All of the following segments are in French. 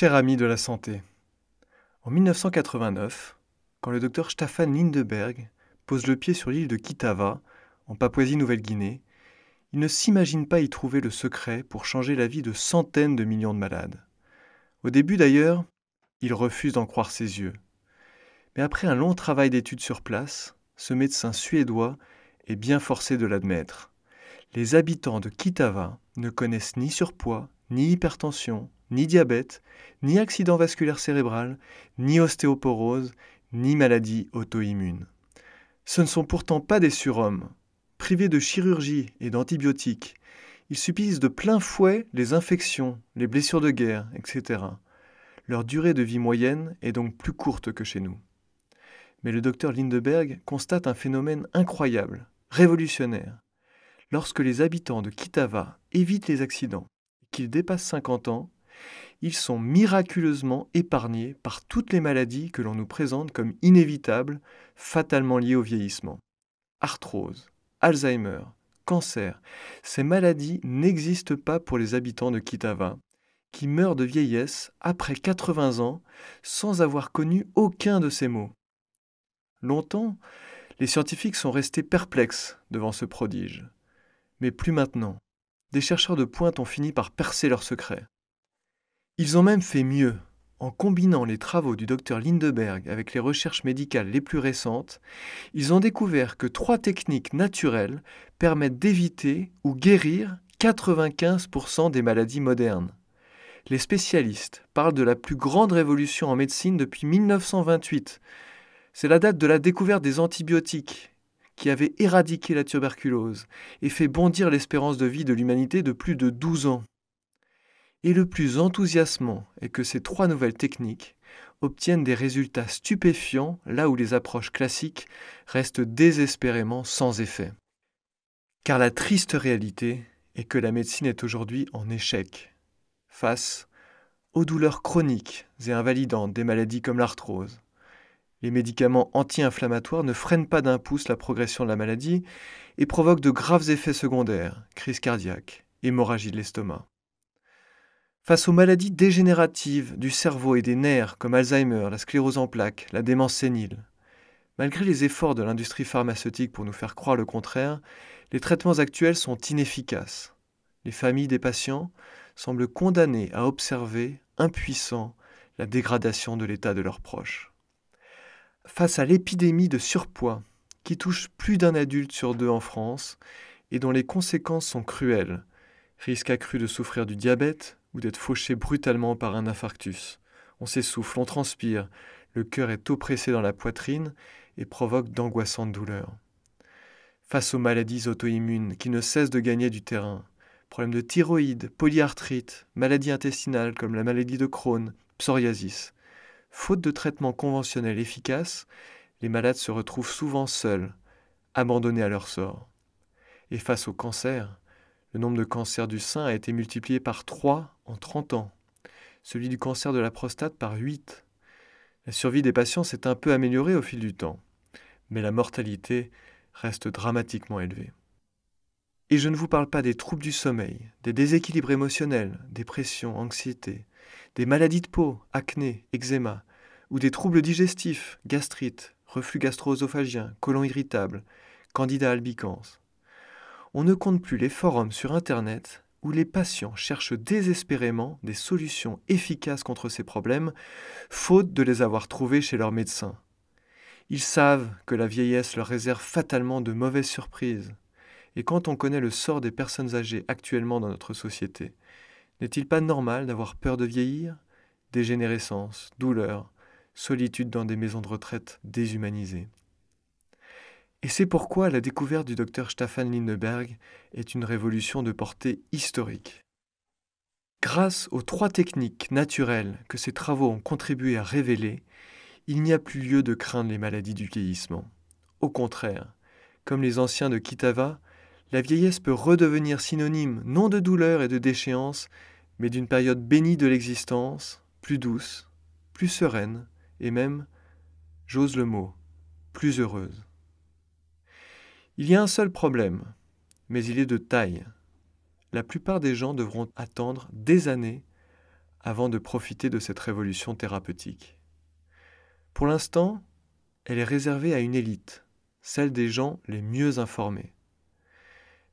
Cher ami de la santé, en 1989, quand le docteur Stefan Lindeberg pose le pied sur l'île de Kitava, en Papouasie-Nouvelle-Guinée, il ne s'imagine pas y trouver le secret pour changer la vie de centaines de millions de malades. Au début d'ailleurs, il refuse d'en croire ses yeux. Mais après un long travail d'études sur place, ce médecin suédois est bien forcé de l'admettre. Les habitants de Kitava ne connaissent ni surpoids, ni hypertension, ni diabète, ni accident vasculaire cérébral, ni ostéoporose, ni maladie auto-immune. Ce ne sont pourtant pas des surhommes. Privés de chirurgie et d'antibiotiques, ils subissent de plein fouet les infections, les blessures de guerre, etc. Leur durée de vie moyenne est donc plus courte que chez nous. Mais le docteur Lindeberg constate un phénomène incroyable, révolutionnaire. Lorsque les habitants de Kitava évitent les accidents qu'ils dépassent 50 ans, ils sont miraculeusement épargnés par toutes les maladies que l'on nous présente comme inévitables, fatalement liées au vieillissement. Arthrose, Alzheimer, cancer, ces maladies n'existent pas pour les habitants de Kitava, qui meurent de vieillesse après 80 ans sans avoir connu aucun de ces maux. Longtemps, les scientifiques sont restés perplexes devant ce prodige. Mais plus maintenant. Des chercheurs de pointe ont fini par percer leur secret. Ils ont même fait mieux. En combinant les travaux du docteur Lindeberg avec les recherches médicales les plus récentes, ils ont découvert que trois techniques naturelles permettent d'éviter ou guérir 95% des maladies modernes. Les spécialistes parlent de la plus grande révolution en médecine depuis 1928. C'est la date de la découverte des antibiotiques qui avaient éradiqué la tuberculose et fait bondir l'espérance de vie de l'humanité de plus de 12 ans. Et le plus enthousiasmant est que ces trois nouvelles techniques obtiennent des résultats stupéfiants là où les approches classiques restent désespérément sans effet. Car la triste réalité est que la médecine est aujourd'hui en échec face aux douleurs chroniques et invalidantes des maladies comme l'arthrose. Les médicaments anti-inflammatoires ne freinent pas d'un pouce la progression de la maladie et provoquent de graves effets secondaires, crise cardiaque, hémorragie de l'estomac. Face aux maladies dégénératives du cerveau et des nerfs comme Alzheimer, la sclérose en plaques, la démence sénile, malgré les efforts de l'industrie pharmaceutique pour nous faire croire le contraire, les traitements actuels sont inefficaces. Les familles des patients semblent condamnées à observer, impuissants, la dégradation de l'état de leurs proches. Face à l'épidémie de surpoids qui touche plus d'un adulte sur deux en France et dont les conséquences sont cruelles, risque accru de souffrir du diabète, ou d'être fauché brutalement par un infarctus. On s'essouffle, on transpire, le cœur est oppressé dans la poitrine et provoque d'angoissantes douleurs. Face aux maladies auto-immunes qui ne cessent de gagner du terrain, problèmes de thyroïde, polyarthrite, maladies intestinales comme la maladie de Crohn, psoriasis, faute de traitement conventionnel efficace, les malades se retrouvent souvent seuls, abandonnés à leur sort. Et face au cancer, le nombre de cancers du sein a été multiplié par 3 en 30 ans, celui du cancer de la prostate par 8. La survie des patients s'est un peu améliorée au fil du temps, mais la mortalité reste dramatiquement élevée. Et je ne vous parle pas des troubles du sommeil, des déséquilibres émotionnels, dépression, anxiété, des maladies de peau, acné, eczéma, ou des troubles digestifs, gastrite, reflux gastro-œsophagien, colon irritable, candida albicans. On ne compte plus les forums sur Internet où les patients cherchent désespérément des solutions efficaces contre ces problèmes, faute de les avoir trouvées chez leur médecin. Ils savent que la vieillesse leur réserve fatalement de mauvaises surprises. Et quand on connaît le sort des personnes âgées actuellement dans notre société, n'est-il pas normal d'avoir peur de vieillir Dégénérescence, douleur, solitude dans des maisons de retraite déshumanisées. Et c'est pourquoi la découverte du docteur Staffan Lindeberg est une révolution de portée historique. Grâce aux trois techniques naturelles que ses travaux ont contribué à révéler, il n'y a plus lieu de craindre les maladies du vieillissement. Au contraire, comme les anciens de Kitava, la vieillesse peut redevenir synonyme non de douleur et de déchéance, mais d'une période bénie de l'existence, plus douce, plus sereine, et même, j'ose le mot, plus heureuse. Il y a un seul problème, mais il est de taille. La plupart des gens devront attendre des années avant de profiter de cette révolution thérapeutique. Pour l'instant, elle est réservée à une élite, celle des gens les mieux informés.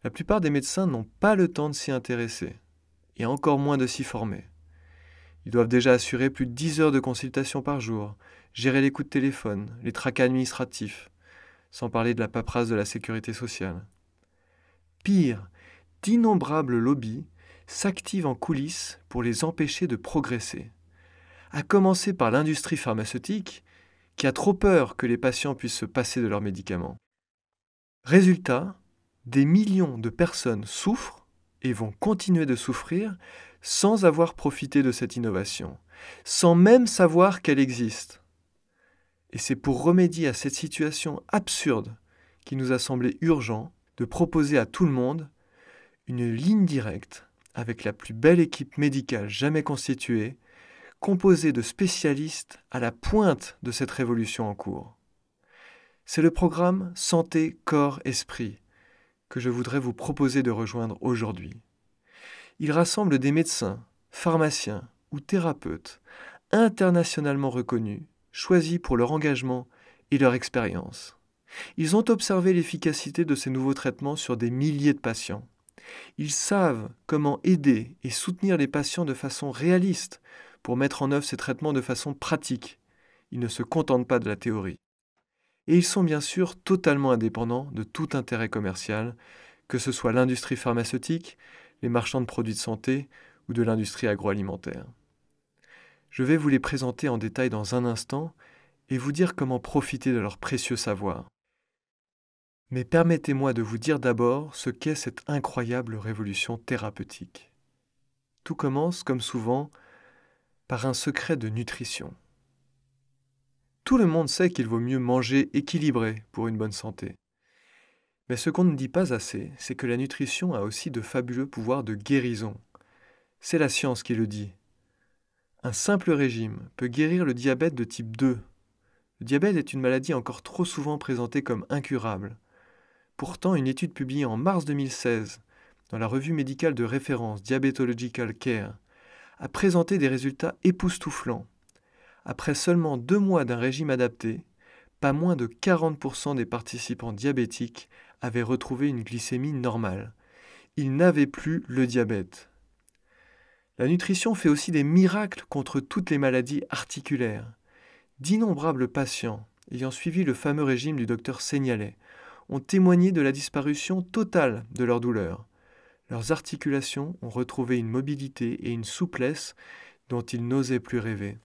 La plupart des médecins n'ont pas le temps de s'y intéresser, et encore moins de s'y former. Ils doivent déjà assurer plus de 10 heures de consultation par jour, gérer les coups de téléphone, les tracas administratifs, sans parler de la paperasse de la sécurité sociale. Pire, d'innombrables lobbies s'activent en coulisses pour les empêcher de progresser. À commencer par l'industrie pharmaceutique, qui a trop peur que les patients puissent se passer de leurs médicaments. Résultat, des millions de personnes souffrent et vont continuer de souffrir sans avoir profité de cette innovation, sans même savoir qu'elle existe. Et c'est pour remédier à cette situation absurde qu'il nous a semblé urgent de proposer à tout le monde une ligne directe avec la plus belle équipe médicale jamais constituée, composée de spécialistes à la pointe de cette révolution en cours. C'est le programme Santé, Corps, Esprit que je voudrais vous proposer de rejoindre aujourd'hui. Il rassemble des médecins, pharmaciens ou thérapeutes internationalement reconnus choisis pour leur engagement et leur expérience. Ils ont observé l'efficacité de ces nouveaux traitements sur des milliers de patients. Ils savent comment aider et soutenir les patients de façon réaliste pour mettre en œuvre ces traitements de façon pratique. Ils ne se contentent pas de la théorie. Et ils sont bien sûr totalement indépendants de tout intérêt commercial, que ce soit l'industrie pharmaceutique, les marchands de produits de santé ou de l'industrie agroalimentaire. Je vais vous les présenter en détail dans un instant et vous dire comment profiter de leur précieux savoir. Mais permettez-moi de vous dire d'abord ce qu'est cette incroyable révolution thérapeutique. Tout commence, comme souvent, par un secret de nutrition. Tout le monde sait qu'il vaut mieux manger équilibré pour une bonne santé. Mais ce qu'on ne dit pas assez, c'est que la nutrition a aussi de fabuleux pouvoirs de guérison. C'est la science qui le dit, un simple régime peut guérir le diabète de type 2. Le diabète est une maladie encore trop souvent présentée comme incurable. Pourtant, une étude publiée en mars 2016 dans la revue médicale de référence Diabetological Care a présenté des résultats époustouflants. Après seulement deux mois d'un régime adapté, pas moins de 40% des participants diabétiques avaient retrouvé une glycémie normale. Ils n'avaient plus le diabète. La nutrition fait aussi des miracles contre toutes les maladies articulaires. D'innombrables patients ayant suivi le fameux régime du docteur Seignalet ont témoigné de la disparition totale de leurs douleurs. Leurs articulations ont retrouvé une mobilité et une souplesse dont ils n'osaient plus rêver.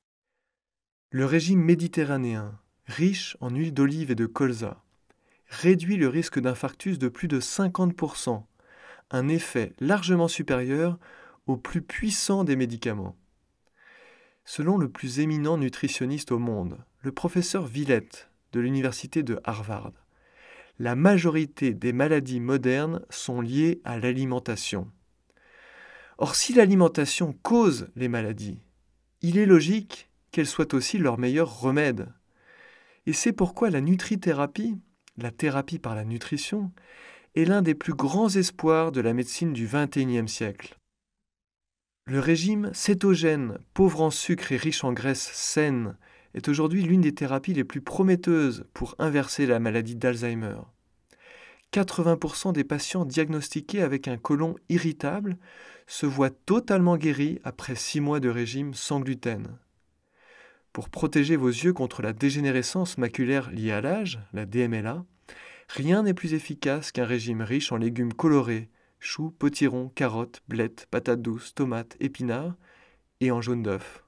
Le régime méditerranéen, riche en huile d'olive et de colza, réduit le risque d'infarctus de plus de 50%, un effet largement supérieur au plus puissant des médicaments. Selon le plus éminent nutritionniste au monde, le professeur Villette de l'université de Harvard, la majorité des maladies modernes sont liées à l'alimentation. Or, si l'alimentation cause les maladies, il est logique qu'elle soit aussi leur meilleur remède. Et c'est pourquoi la nutrithérapie, la thérapie par la nutrition, est l'un des plus grands espoirs de la médecine du XXIe siècle. Le régime cétogène, pauvre en sucre et riche en graisse saine, est aujourd'hui l'une des thérapies les plus prometteuses pour inverser la maladie d'Alzheimer. 80% des patients diagnostiqués avec un côlon irritable se voient totalement guéris après six mois de régime sans gluten. Pour protéger vos yeux contre la dégénérescence maculaire liée à l'âge, la DMLA, rien n'est plus efficace qu'un régime riche en légumes colorés, choux, potirons, carottes, blettes, patates douces, tomates, épinards, et en jaune d'œuf.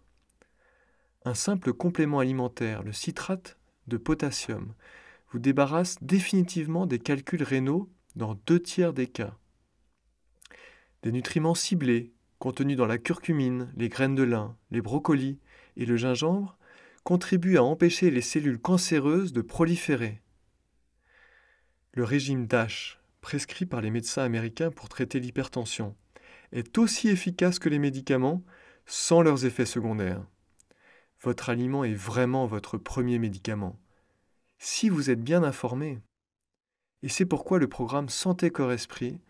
Un simple complément alimentaire, le citrate de potassium, vous débarrasse définitivement des calculs rénaux dans deux tiers des cas. Des nutriments ciblés, contenus dans la curcumine, les graines de lin, les brocolis et le gingembre, contribuent à empêcher les cellules cancéreuses de proliférer. Le régime DASH, prescrit par les médecins américains pour traiter l'hypertension est aussi efficace que les médicaments sans leurs effets secondaires. Votre aliment est vraiment votre premier médicament, si vous êtes bien informé. Et c'est pourquoi le programme Santé Corps Esprit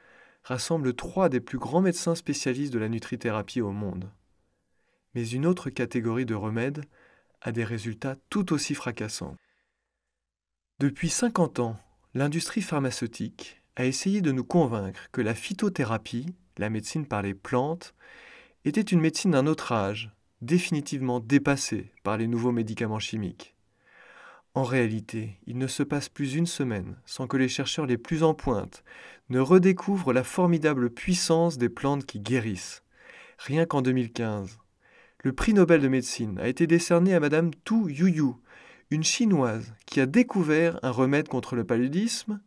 rassemble trois des plus grands médecins spécialistes de la nutrithérapie au monde. Mais une autre catégorie de remèdes a des résultats tout aussi fracassants. Depuis 50 ans, l'industrie pharmaceutique a essayé de nous convaincre que la phytothérapie, la médecine par les plantes, était une médecine d'un autre âge, définitivement dépassée par les nouveaux médicaments chimiques. En réalité, il ne se passe plus une semaine sans que les chercheurs les plus en pointe ne redécouvrent la formidable puissance des plantes qui guérissent. Rien qu'en 2015, le prix Nobel de médecine a été décerné à Madame Tu Yuyu, une Chinoise qui a découvert un remède contre le paludisme,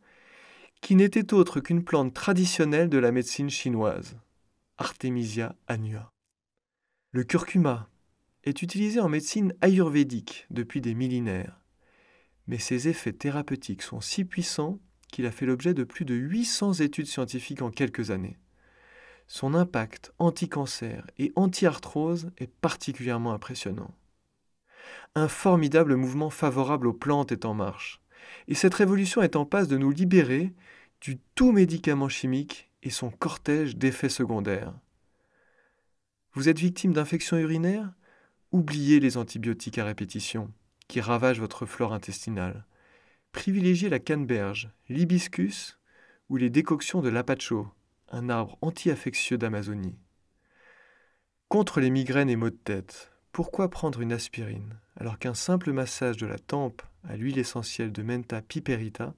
qui n'était autre qu'une plante traditionnelle de la médecine chinoise, Artemisia annua. Le curcuma est utilisé en médecine ayurvédique depuis des millénaires, mais ses effets thérapeutiques sont si puissants qu'il a fait l'objet de plus de 800 études scientifiques en quelques années. Son impact anti-cancer et anti-arthrose est particulièrement impressionnant. Un formidable mouvement favorable aux plantes est en marche et cette révolution est en passe de nous libérer du tout médicament chimique et son cortège d'effets secondaires. Vous êtes victime d'infections urinaires Oubliez les antibiotiques à répétition qui ravagent votre flore intestinale. Privilégiez la canneberge, l'hibiscus ou les décoctions de l'apacho, un arbre anti-affectieux d'Amazonie. Contre les migraines et maux de tête, pourquoi prendre une aspirine alors qu'un simple massage de la tempe à l'huile essentielle de menta piperita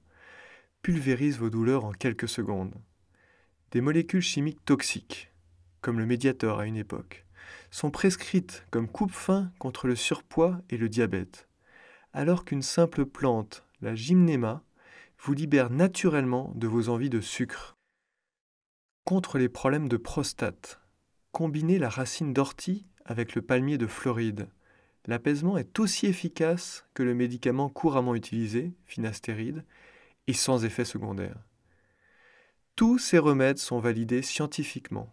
pulvérise vos douleurs en quelques secondes. Des molécules chimiques toxiques, comme le médiateur à une époque, sont prescrites comme coupe-fin contre le surpoids et le diabète, alors qu'une simple plante, la gymnéma, vous libère naturellement de vos envies de sucre. Contre les problèmes de prostate, combinez la racine d'ortie avec le palmier de Floride l'apaisement est aussi efficace que le médicament couramment utilisé, finastéride, et sans effet secondaire. Tous ces remèdes sont validés scientifiquement.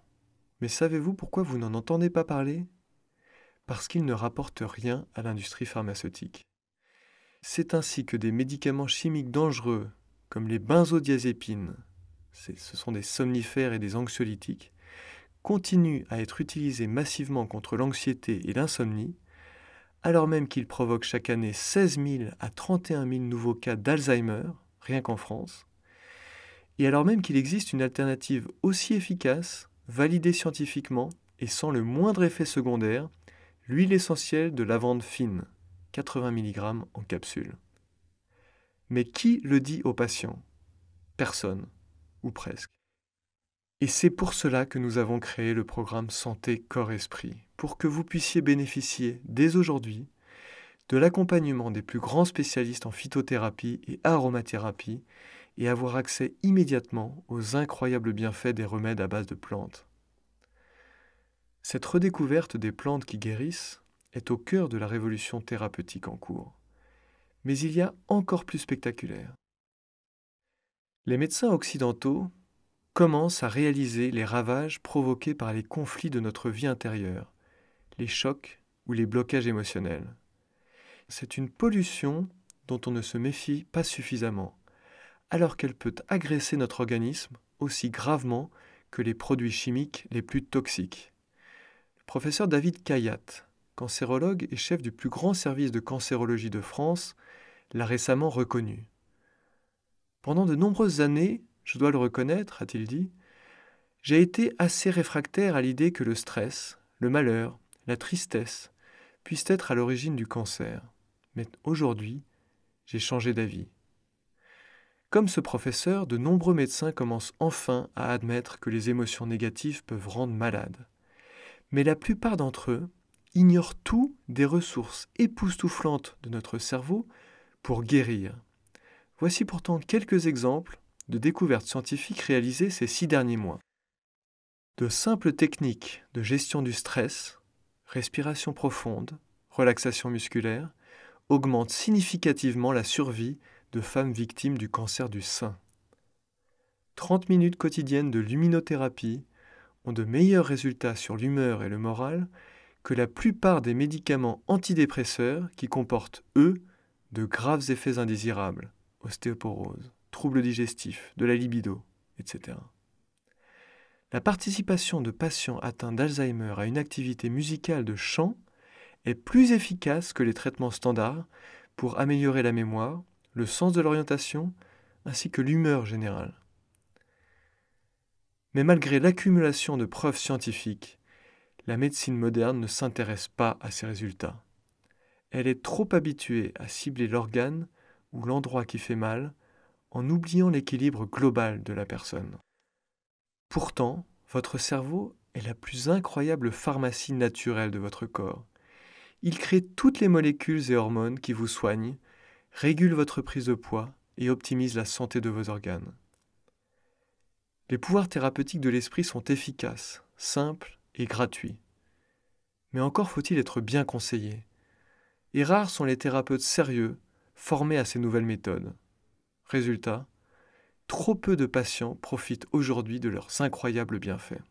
Mais savez-vous pourquoi vous n'en entendez pas parler Parce qu'ils ne rapportent rien à l'industrie pharmaceutique. C'est ainsi que des médicaments chimiques dangereux, comme les benzodiazépines, ce sont des somnifères et des anxiolytiques, continuent à être utilisés massivement contre l'anxiété et l'insomnie, alors même qu'il provoque chaque année 16 000 à 31 000 nouveaux cas d'Alzheimer, rien qu'en France, et alors même qu'il existe une alternative aussi efficace, validée scientifiquement et sans le moindre effet secondaire, l'huile essentielle de lavande fine, 80 mg en capsule. Mais qui le dit aux patients Personne, ou presque. Et c'est pour cela que nous avons créé le programme Santé Corps Esprit pour que vous puissiez bénéficier dès aujourd'hui de l'accompagnement des plus grands spécialistes en phytothérapie et aromathérapie et avoir accès immédiatement aux incroyables bienfaits des remèdes à base de plantes. Cette redécouverte des plantes qui guérissent est au cœur de la révolution thérapeutique en cours. Mais il y a encore plus spectaculaire. Les médecins occidentaux commencent à réaliser les ravages provoqués par les conflits de notre vie intérieure les chocs ou les blocages émotionnels. C'est une pollution dont on ne se méfie pas suffisamment, alors qu'elle peut agresser notre organisme aussi gravement que les produits chimiques les plus toxiques. Le professeur David Kayat, cancérologue et chef du plus grand service de cancérologie de France, l'a récemment reconnu. Pendant de nombreuses années, je dois le reconnaître, a-t-il dit, j'ai été assez réfractaire à l'idée que le stress, le malheur, la tristesse puisse être à l'origine du cancer. Mais aujourd'hui, j'ai changé d'avis. Comme ce professeur, de nombreux médecins commencent enfin à admettre que les émotions négatives peuvent rendre malades. Mais la plupart d'entre eux ignorent tout des ressources époustouflantes de notre cerveau pour guérir. Voici pourtant quelques exemples de découvertes scientifiques réalisées ces six derniers mois. De simples techniques de gestion du stress respiration profonde, relaxation musculaire, augmente significativement la survie de femmes victimes du cancer du sein. 30 minutes quotidiennes de luminothérapie ont de meilleurs résultats sur l'humeur et le moral que la plupart des médicaments antidépresseurs qui comportent, eux, de graves effets indésirables, ostéoporose, troubles digestifs, de la libido, etc. La participation de patients atteints d'Alzheimer à une activité musicale de chant est plus efficace que les traitements standards pour améliorer la mémoire, le sens de l'orientation ainsi que l'humeur générale. Mais malgré l'accumulation de preuves scientifiques, la médecine moderne ne s'intéresse pas à ces résultats. Elle est trop habituée à cibler l'organe ou l'endroit qui fait mal en oubliant l'équilibre global de la personne. Pourtant, votre cerveau est la plus incroyable pharmacie naturelle de votre corps. Il crée toutes les molécules et hormones qui vous soignent, régule votre prise de poids et optimise la santé de vos organes. Les pouvoirs thérapeutiques de l'esprit sont efficaces, simples et gratuits. Mais encore faut-il être bien conseillé. Et rares sont les thérapeutes sérieux formés à ces nouvelles méthodes. Résultat, trop peu de patients profitent aujourd'hui de leurs incroyables bienfaits.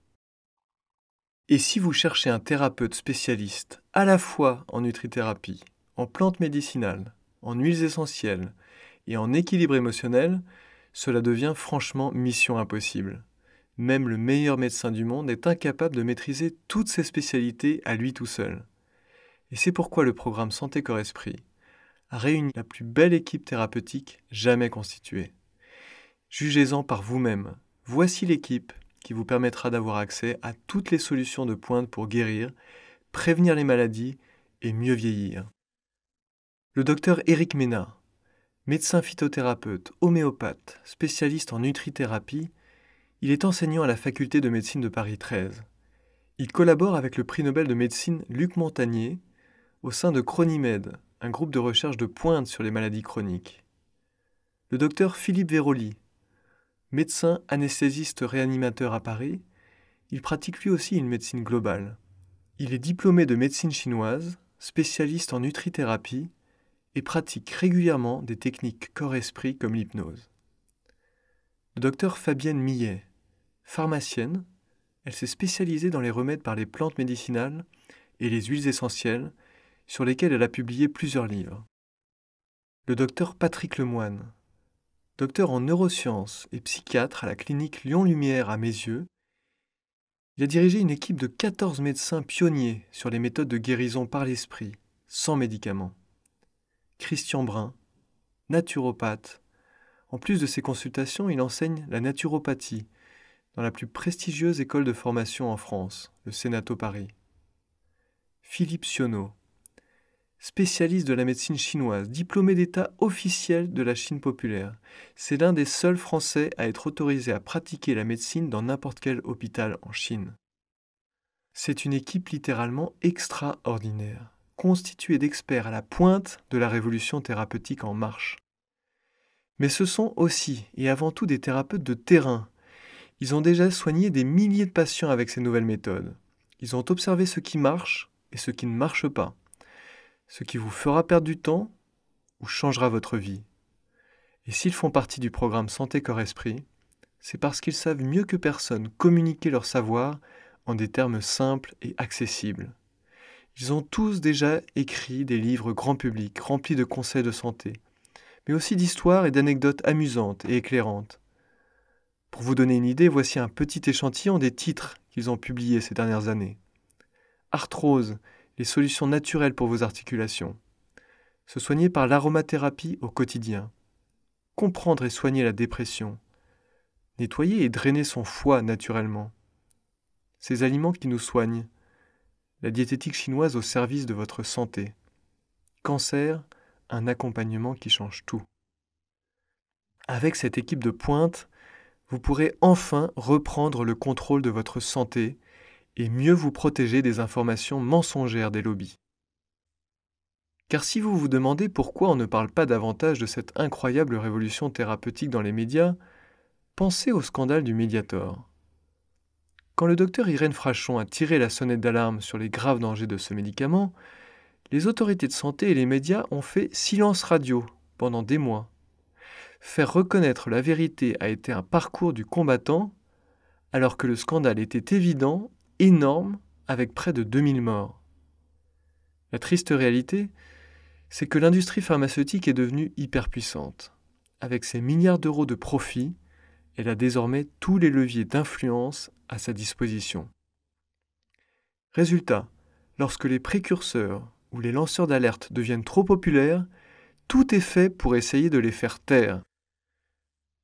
Et si vous cherchez un thérapeute spécialiste à la fois en nutrithérapie, en plantes médicinales, en huiles essentielles et en équilibre émotionnel, cela devient franchement mission impossible. Même le meilleur médecin du monde est incapable de maîtriser toutes ces spécialités à lui tout seul. Et c'est pourquoi le programme Santé Corps Esprit réunit la plus belle équipe thérapeutique jamais constituée. Jugez-en par vous-même. Voici l'équipe qui vous permettra d'avoir accès à toutes les solutions de pointe pour guérir, prévenir les maladies et mieux vieillir. Le docteur Éric Ménard, médecin phytothérapeute, homéopathe, spécialiste en nutrithérapie, il est enseignant à la faculté de médecine de Paris XIII. Il collabore avec le prix Nobel de médecine Luc Montagnier au sein de Chronimed, un groupe de recherche de pointe sur les maladies chroniques. Le docteur Philippe Véroli, Médecin anesthésiste réanimateur à Paris, il pratique lui aussi une médecine globale. Il est diplômé de médecine chinoise, spécialiste en nutrithérapie et pratique régulièrement des techniques corps-esprit comme l'hypnose. Le docteur Fabienne Millet, pharmacienne, elle s'est spécialisée dans les remèdes par les plantes médicinales et les huiles essentielles, sur lesquelles elle a publié plusieurs livres. Le docteur Patrick Lemoine, docteur en neurosciences et psychiatre à la clinique Lyon-Lumière à yeux. il a dirigé une équipe de 14 médecins pionniers sur les méthodes de guérison par l'esprit, sans médicaments. Christian Brun, naturopathe, en plus de ses consultations, il enseigne la naturopathie dans la plus prestigieuse école de formation en France, le Sénato Paris. Philippe Sionneau, spécialiste de la médecine chinoise, diplômé d'État officiel de la Chine populaire. C'est l'un des seuls Français à être autorisé à pratiquer la médecine dans n'importe quel hôpital en Chine. C'est une équipe littéralement extraordinaire, constituée d'experts à la pointe de la révolution thérapeutique en marche. Mais ce sont aussi et avant tout des thérapeutes de terrain. Ils ont déjà soigné des milliers de patients avec ces nouvelles méthodes. Ils ont observé ce qui marche et ce qui ne marche pas ce qui vous fera perdre du temps ou changera votre vie. Et s'ils font partie du programme Santé Corps Esprit, c'est parce qu'ils savent mieux que personne communiquer leur savoir en des termes simples et accessibles. Ils ont tous déjà écrit des livres grand public remplis de conseils de santé, mais aussi d'histoires et d'anecdotes amusantes et éclairantes. Pour vous donner une idée, voici un petit échantillon des titres qu'ils ont publiés ces dernières années. Arthrose, les solutions naturelles pour vos articulations. Se soigner par l'aromathérapie au quotidien. Comprendre et soigner la dépression. Nettoyer et drainer son foie naturellement. Ces aliments qui nous soignent. La diététique chinoise au service de votre santé. Cancer, un accompagnement qui change tout. Avec cette équipe de pointe, vous pourrez enfin reprendre le contrôle de votre santé et mieux vous protéger des informations mensongères des lobbies. Car si vous vous demandez pourquoi on ne parle pas davantage de cette incroyable révolution thérapeutique dans les médias, pensez au scandale du Mediator. Quand le docteur Irène Frachon a tiré la sonnette d'alarme sur les graves dangers de ce médicament, les autorités de santé et les médias ont fait silence radio pendant des mois. Faire reconnaître la vérité a été un parcours du combattant, alors que le scandale était évident énorme avec près de 2000 morts. La triste réalité, c'est que l'industrie pharmaceutique est devenue hyperpuissante. Avec ses milliards d'euros de profits, elle a désormais tous les leviers d'influence à sa disposition. Résultat, lorsque les précurseurs ou les lanceurs d'alerte deviennent trop populaires, tout est fait pour essayer de les faire taire.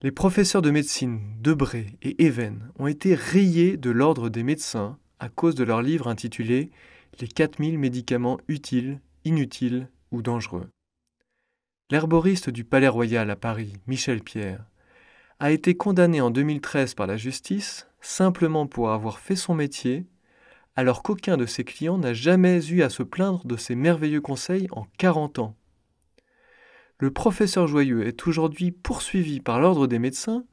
Les professeurs de médecine Debré et Even ont été rayés de l'ordre des médecins à cause de leur livre intitulé Les 4000 médicaments utiles, inutiles ou dangereux. L'herboriste du Palais Royal à Paris, Michel Pierre, a été condamné en 2013 par la justice simplement pour avoir fait son métier, alors qu'aucun de ses clients n'a jamais eu à se plaindre de ses merveilleux conseils en 40 ans le professeur Joyeux est aujourd'hui poursuivi par l'ordre des médecins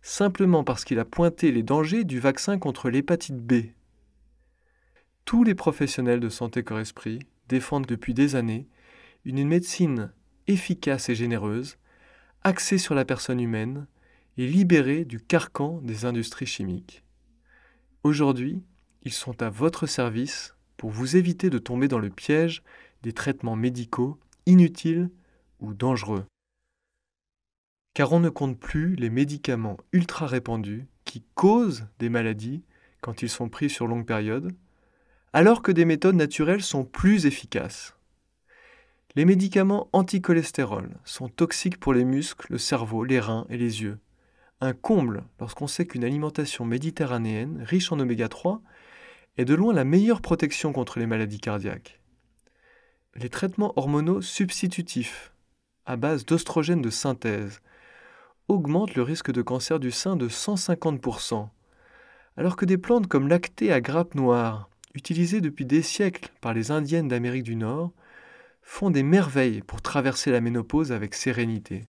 simplement parce qu'il a pointé les dangers du vaccin contre l'hépatite B. Tous les professionnels de santé corps esprit défendent depuis des années une médecine efficace et généreuse, axée sur la personne humaine et libérée du carcan des industries chimiques. Aujourd'hui, ils sont à votre service pour vous éviter de tomber dans le piège des traitements médicaux inutiles dangereux. Car on ne compte plus les médicaments ultra répandus qui causent des maladies quand ils sont pris sur longue période, alors que des méthodes naturelles sont plus efficaces. Les médicaments anticholestérol sont toxiques pour les muscles, le cerveau, les reins et les yeux. Un comble lorsqu'on sait qu'une alimentation méditerranéenne riche en oméga 3 est de loin la meilleure protection contre les maladies cardiaques. Les traitements hormonaux substitutifs à base d'ostrogène de synthèse augmente le risque de cancer du sein de 150%, alors que des plantes comme l'actée à grappe noire, utilisées depuis des siècles par les Indiennes d'Amérique du Nord, font des merveilles pour traverser la ménopause avec sérénité.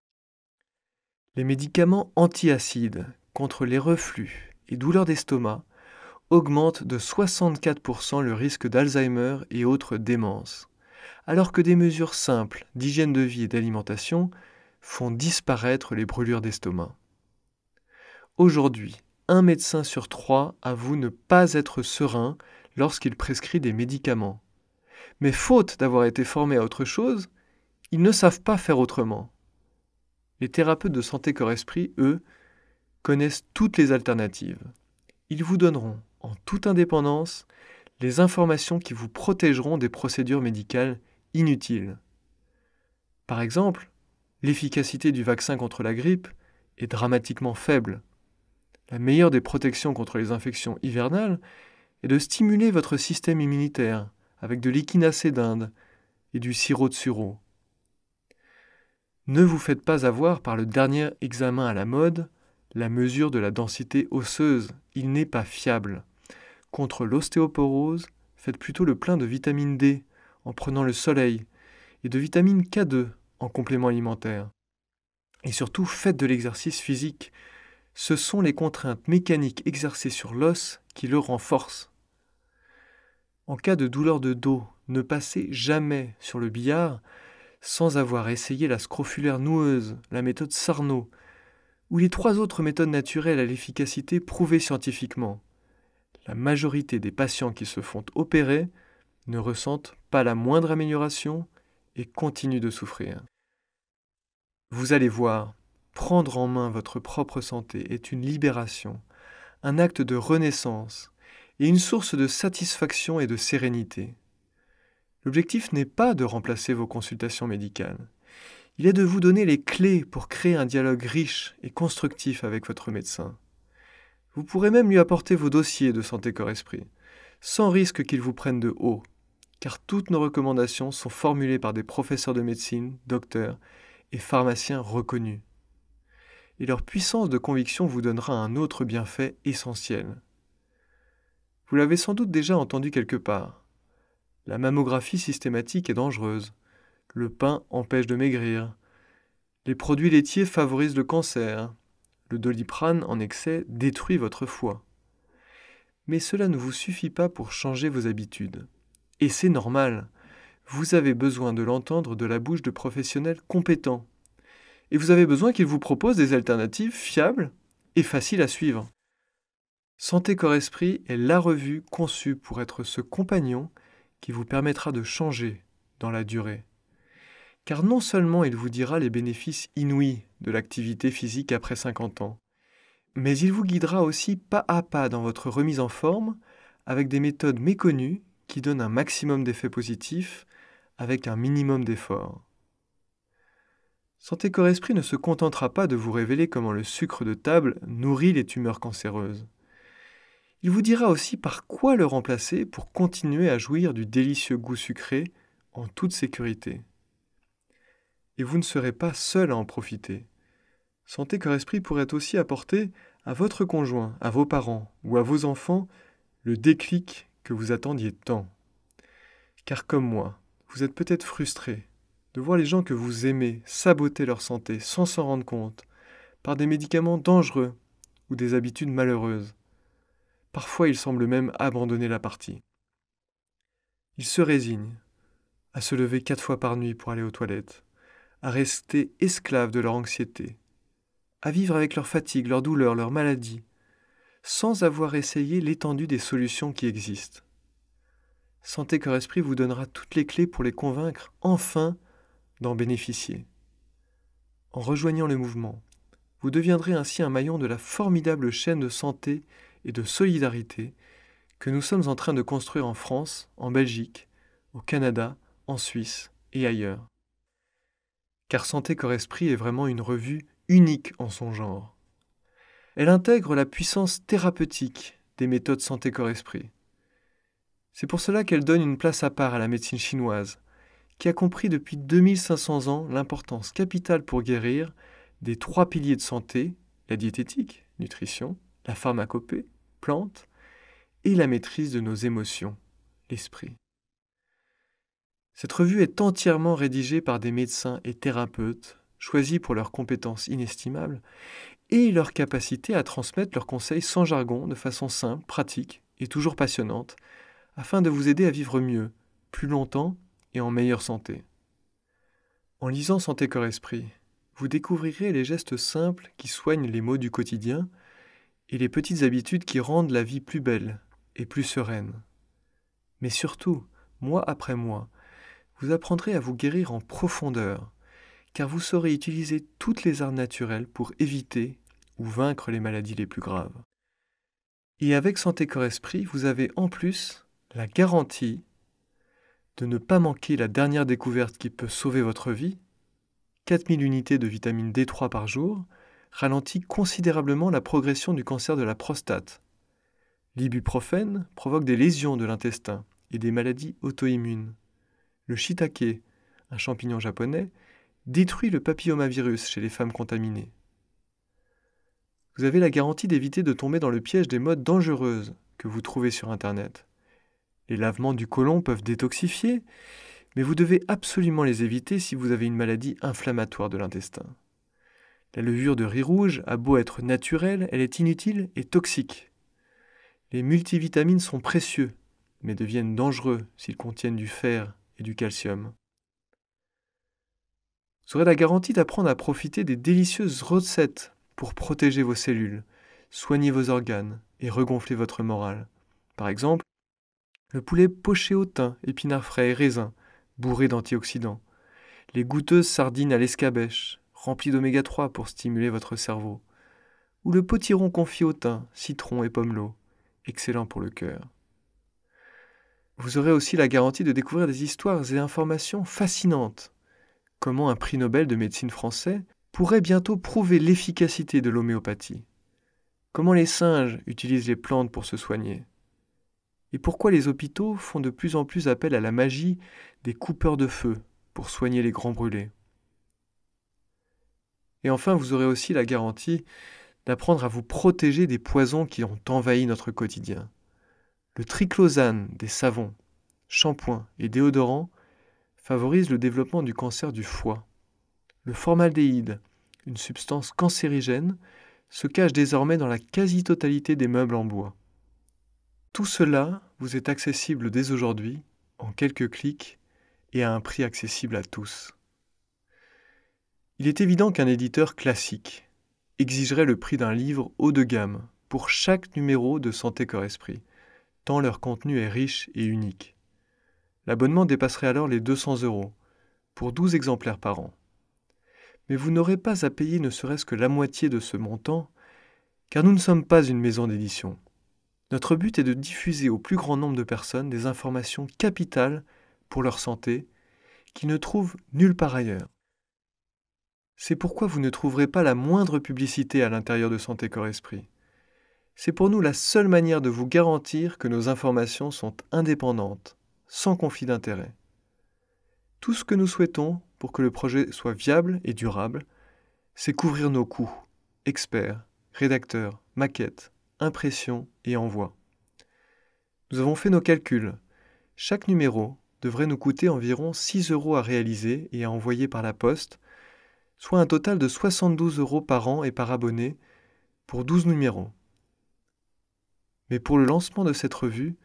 Les médicaments antiacides contre les reflux et douleurs d'estomac augmentent de 64% le risque d'Alzheimer et autres démences alors que des mesures simples d'hygiène de vie et d'alimentation font disparaître les brûlures d'estomac. Aujourd'hui, un médecin sur trois avoue ne pas être serein lorsqu'il prescrit des médicaments. Mais faute d'avoir été formé à autre chose, ils ne savent pas faire autrement. Les thérapeutes de santé corps-esprit, eux, connaissent toutes les alternatives. Ils vous donneront, en toute indépendance, les informations qui vous protégeront des procédures médicales inutiles. Par exemple, l'efficacité du vaccin contre la grippe est dramatiquement faible. La meilleure des protections contre les infections hivernales est de stimuler votre système immunitaire avec de l'équinacée d'Inde et du sirop de sureau. Ne vous faites pas avoir par le dernier examen à la mode, la mesure de la densité osseuse, il n'est pas fiable. Contre l'ostéoporose, faites plutôt le plein de vitamine D en prenant le soleil et de vitamine K2 en complément alimentaire. Et surtout, faites de l'exercice physique. Ce sont les contraintes mécaniques exercées sur l'os qui le renforcent. En cas de douleur de dos, ne passez jamais sur le billard sans avoir essayé la scrofulaire noueuse, la méthode Sarno, ou les trois autres méthodes naturelles à l'efficacité prouvée scientifiquement la majorité des patients qui se font opérer ne ressentent pas la moindre amélioration et continuent de souffrir. Vous allez voir, prendre en main votre propre santé est une libération, un acte de renaissance et une source de satisfaction et de sérénité. L'objectif n'est pas de remplacer vos consultations médicales. Il est de vous donner les clés pour créer un dialogue riche et constructif avec votre médecin. Vous pourrez même lui apporter vos dossiers de santé corps-esprit, sans risque qu'il vous prenne de haut, car toutes nos recommandations sont formulées par des professeurs de médecine, docteurs et pharmaciens reconnus. Et leur puissance de conviction vous donnera un autre bienfait essentiel. Vous l'avez sans doute déjà entendu quelque part. La mammographie systématique est dangereuse. Le pain empêche de maigrir. Les produits laitiers favorisent le cancer. Le doliprane en excès détruit votre foi. Mais cela ne vous suffit pas pour changer vos habitudes. Et c'est normal. Vous avez besoin de l'entendre de la bouche de professionnels compétents. Et vous avez besoin qu'ils vous proposent des alternatives fiables et faciles à suivre. Santé Corps Esprit est la revue conçue pour être ce compagnon qui vous permettra de changer dans la durée car non seulement il vous dira les bénéfices inouïs de l'activité physique après 50 ans, mais il vous guidera aussi pas à pas dans votre remise en forme avec des méthodes méconnues qui donnent un maximum d'effets positifs avec un minimum d'efforts. Santé Corps Esprit ne se contentera pas de vous révéler comment le sucre de table nourrit les tumeurs cancéreuses. Il vous dira aussi par quoi le remplacer pour continuer à jouir du délicieux goût sucré en toute sécurité et vous ne serez pas seul à en profiter. Sentez que l'esprit pourrait aussi apporter à votre conjoint, à vos parents ou à vos enfants le déclic que vous attendiez tant. Car comme moi, vous êtes peut-être frustré de voir les gens que vous aimez saboter leur santé sans s'en rendre compte par des médicaments dangereux ou des habitudes malheureuses. Parfois ils semblent même abandonner la partie. Ils se résignent à se lever quatre fois par nuit pour aller aux toilettes, à rester esclaves de leur anxiété, à vivre avec leur fatigue, leur douleur, leur maladie, sans avoir essayé l'étendue des solutions qui existent. Sentez que esprit vous donnera toutes les clés pour les convaincre enfin d'en bénéficier. En rejoignant le mouvement, vous deviendrez ainsi un maillon de la formidable chaîne de santé et de solidarité que nous sommes en train de construire en France, en Belgique, au Canada, en Suisse et ailleurs car Santé Corps Esprit est vraiment une revue unique en son genre. Elle intègre la puissance thérapeutique des méthodes Santé Corps Esprit. C'est pour cela qu'elle donne une place à part à la médecine chinoise, qui a compris depuis 2500 ans l'importance capitale pour guérir des trois piliers de santé, la diététique, nutrition, la pharmacopée, plantes, et la maîtrise de nos émotions, l'esprit. Cette revue est entièrement rédigée par des médecins et thérapeutes choisis pour leurs compétences inestimables et leur capacité à transmettre leurs conseils sans jargon, de façon simple, pratique et toujours passionnante, afin de vous aider à vivre mieux, plus longtemps et en meilleure santé. En lisant Santé Corps Esprit, vous découvrirez les gestes simples qui soignent les maux du quotidien et les petites habitudes qui rendent la vie plus belle et plus sereine. Mais surtout, mois après mois, vous apprendrez à vous guérir en profondeur, car vous saurez utiliser toutes les armes naturelles pour éviter ou vaincre les maladies les plus graves. Et avec Santé Corps Esprit, vous avez en plus la garantie de ne pas manquer la dernière découverte qui peut sauver votre vie, 4000 unités de vitamine D3 par jour, ralentit considérablement la progression du cancer de la prostate. L'ibuprofène provoque des lésions de l'intestin et des maladies auto-immunes le shiitake, un champignon japonais, détruit le papillomavirus chez les femmes contaminées. Vous avez la garantie d'éviter de tomber dans le piège des modes dangereuses que vous trouvez sur Internet. Les lavements du côlon peuvent détoxifier, mais vous devez absolument les éviter si vous avez une maladie inflammatoire de l'intestin. La levure de riz rouge a beau être naturelle, elle est inutile et toxique. Les multivitamines sont précieux, mais deviennent dangereux s'ils contiennent du fer, et du calcium. Vous aurez la garantie d'apprendre à profiter des délicieuses recettes pour protéger vos cellules, soigner vos organes et regonfler votre morale. Par exemple, le poulet poché au thym, épinards frais et raisins, bourré d'antioxydants, les goûteuses sardines à l'escabèche, remplies d'oméga 3 pour stimuler votre cerveau, ou le potiron confit au thym, citron et pommelot, excellent pour le cœur. Vous aurez aussi la garantie de découvrir des histoires et informations fascinantes. Comment un prix Nobel de médecine français pourrait bientôt prouver l'efficacité de l'homéopathie. Comment les singes utilisent les plantes pour se soigner. Et pourquoi les hôpitaux font de plus en plus appel à la magie des coupeurs de feu pour soigner les grands brûlés. Et enfin, vous aurez aussi la garantie d'apprendre à vous protéger des poisons qui ont envahi notre quotidien. Le triclosane des savons, shampoings et déodorants favorise le développement du cancer du foie. Le formaldéhyde, une substance cancérigène, se cache désormais dans la quasi-totalité des meubles en bois. Tout cela vous est accessible dès aujourd'hui, en quelques clics, et à un prix accessible à tous. Il est évident qu'un éditeur classique exigerait le prix d'un livre haut de gamme pour chaque numéro de Santé Corps Esprit, tant leur contenu est riche et unique. L'abonnement dépasserait alors les 200 euros, pour 12 exemplaires par an. Mais vous n'aurez pas à payer ne serait-ce que la moitié de ce montant, car nous ne sommes pas une maison d'édition. Notre but est de diffuser au plus grand nombre de personnes des informations capitales pour leur santé, qu'ils ne trouvent nulle part ailleurs. C'est pourquoi vous ne trouverez pas la moindre publicité à l'intérieur de Santé Corps Esprit. C'est pour nous la seule manière de vous garantir que nos informations sont indépendantes, sans conflit d'intérêt. Tout ce que nous souhaitons pour que le projet soit viable et durable, c'est couvrir nos coûts, experts, rédacteurs, maquettes, impressions et envois. Nous avons fait nos calculs. Chaque numéro devrait nous coûter environ 6 euros à réaliser et à envoyer par la poste, soit un total de 72 euros par an et par abonné pour 12 numéros. Mais pour le lancement de cette revue,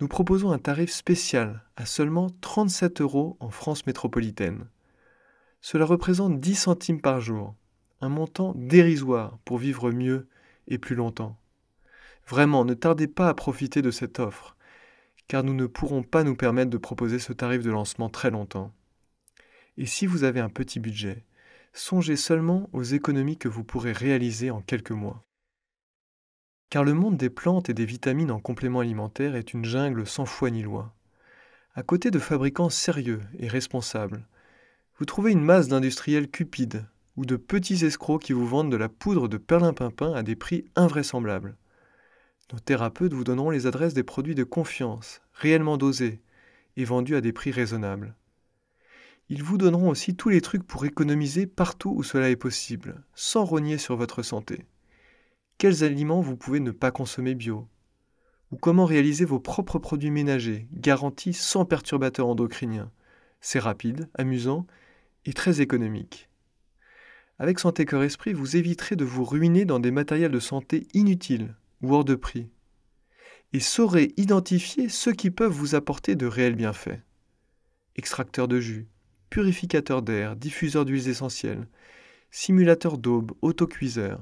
nous proposons un tarif spécial à seulement 37 euros en France métropolitaine. Cela représente 10 centimes par jour, un montant dérisoire pour vivre mieux et plus longtemps. Vraiment, ne tardez pas à profiter de cette offre, car nous ne pourrons pas nous permettre de proposer ce tarif de lancement très longtemps. Et si vous avez un petit budget, songez seulement aux économies que vous pourrez réaliser en quelques mois car le monde des plantes et des vitamines en complément alimentaire est une jungle sans foi ni loi. À côté de fabricants sérieux et responsables, vous trouvez une masse d'industriels cupides ou de petits escrocs qui vous vendent de la poudre de perlimpinpin à des prix invraisemblables. Nos thérapeutes vous donneront les adresses des produits de confiance, réellement dosés et vendus à des prix raisonnables. Ils vous donneront aussi tous les trucs pour économiser partout où cela est possible, sans rogner sur votre santé quels aliments vous pouvez ne pas consommer bio, ou comment réaliser vos propres produits ménagers, garantis sans perturbateurs endocriniens. C'est rapide, amusant et très économique. Avec Santé Cœur Esprit, vous éviterez de vous ruiner dans des matériels de santé inutiles ou hors de prix, et saurez identifier ceux qui peuvent vous apporter de réels bienfaits. Extracteurs de jus, purificateurs d'air, diffuseurs d'huiles essentielles, simulateurs d'aube, autocuiseurs,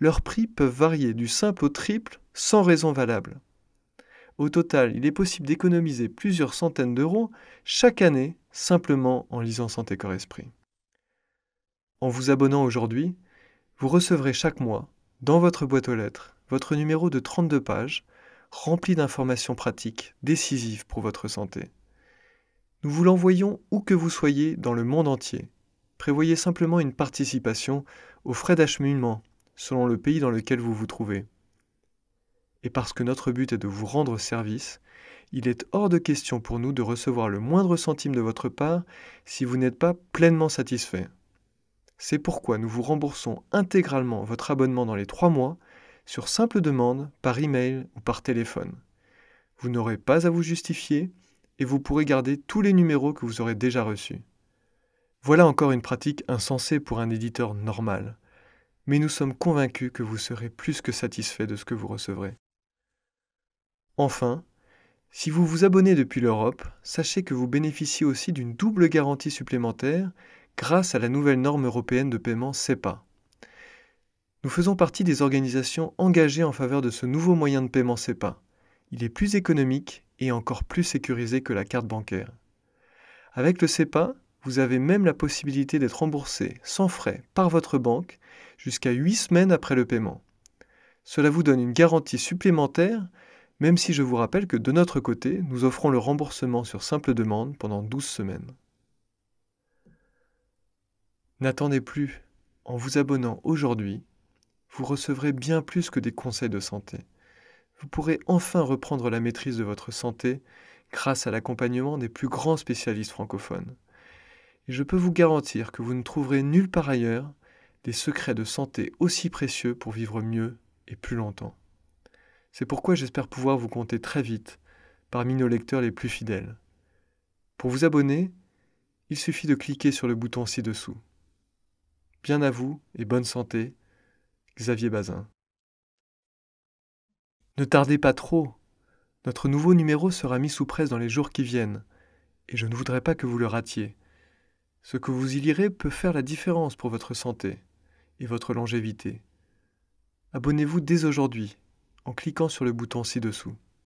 leurs prix peuvent varier du simple au triple sans raison valable. Au total, il est possible d'économiser plusieurs centaines d'euros chaque année simplement en lisant Santé Corps Esprit. En vous abonnant aujourd'hui, vous recevrez chaque mois, dans votre boîte aux lettres, votre numéro de 32 pages, rempli d'informations pratiques décisives pour votre santé. Nous vous l'envoyons où que vous soyez dans le monde entier. Prévoyez simplement une participation aux frais d'acheminement selon le pays dans lequel vous vous trouvez. Et parce que notre but est de vous rendre service, il est hors de question pour nous de recevoir le moindre centime de votre part si vous n'êtes pas pleinement satisfait. C'est pourquoi nous vous remboursons intégralement votre abonnement dans les trois mois, sur simple demande, par email ou par téléphone. Vous n'aurez pas à vous justifier et vous pourrez garder tous les numéros que vous aurez déjà reçus. Voilà encore une pratique insensée pour un éditeur normal mais nous sommes convaincus que vous serez plus que satisfait de ce que vous recevrez. Enfin, si vous vous abonnez depuis l'Europe, sachez que vous bénéficiez aussi d'une double garantie supplémentaire grâce à la nouvelle norme européenne de paiement SEPA. Nous faisons partie des organisations engagées en faveur de ce nouveau moyen de paiement SEPA. Il est plus économique et encore plus sécurisé que la carte bancaire. Avec le SEPA, vous avez même la possibilité d'être remboursé sans frais par votre banque jusqu'à 8 semaines après le paiement. Cela vous donne une garantie supplémentaire, même si je vous rappelle que de notre côté, nous offrons le remboursement sur simple demande pendant 12 semaines. N'attendez plus, en vous abonnant aujourd'hui, vous recevrez bien plus que des conseils de santé. Vous pourrez enfin reprendre la maîtrise de votre santé grâce à l'accompagnement des plus grands spécialistes francophones. Et je peux vous garantir que vous ne trouverez nulle part ailleurs des secrets de santé aussi précieux pour vivre mieux et plus longtemps. C'est pourquoi j'espère pouvoir vous compter très vite parmi nos lecteurs les plus fidèles. Pour vous abonner, il suffit de cliquer sur le bouton ci-dessous. Bien à vous et bonne santé, Xavier Bazin. Ne tardez pas trop. Notre nouveau numéro sera mis sous presse dans les jours qui viennent, et je ne voudrais pas que vous le ratiez. Ce que vous y lirez peut faire la différence pour votre santé et votre longévité. Abonnez-vous dès aujourd'hui en cliquant sur le bouton ci-dessous.